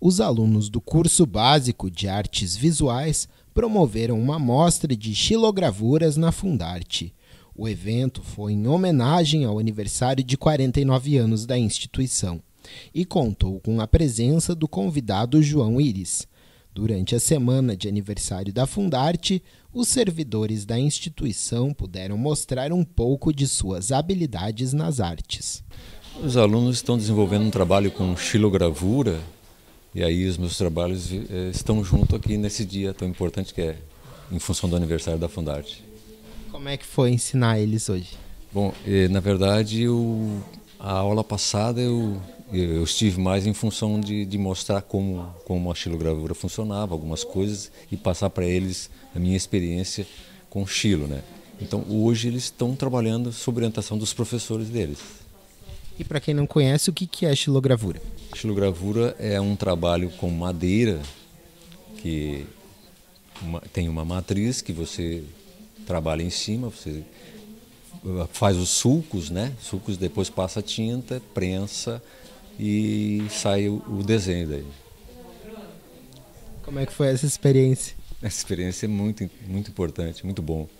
os alunos do curso básico de artes visuais promoveram uma mostra de xilogravuras na Fundarte. O evento foi em homenagem ao aniversário de 49 anos da instituição e contou com a presença do convidado João Iris. Durante a semana de aniversário da Fundarte, os servidores da instituição puderam mostrar um pouco de suas habilidades nas artes. Os alunos estão desenvolvendo um trabalho com xilogravura, e aí os meus trabalhos eh, estão junto aqui nesse dia tão importante que é em função do aniversário da Fundarte. Como é que foi ensinar eles hoje? Bom, eh, na verdade, eu, a aula passada eu, eh, eu estive mais em função de, de mostrar como, como a xilogravura funcionava, algumas coisas, e passar para eles a minha experiência com o xilo, né? Então, hoje eles estão trabalhando sob orientação dos professores deles. E para quem não conhece, o que, é xilogravura? Xilogravura é um trabalho com madeira que uma, tem uma matriz que você trabalha em cima, você ah, faz os sulcos, né? Sulcos depois passa tinta, prensa e sai o, o desenho daí. Como é que foi essa experiência? Essa experiência é muito, muito importante, muito bom.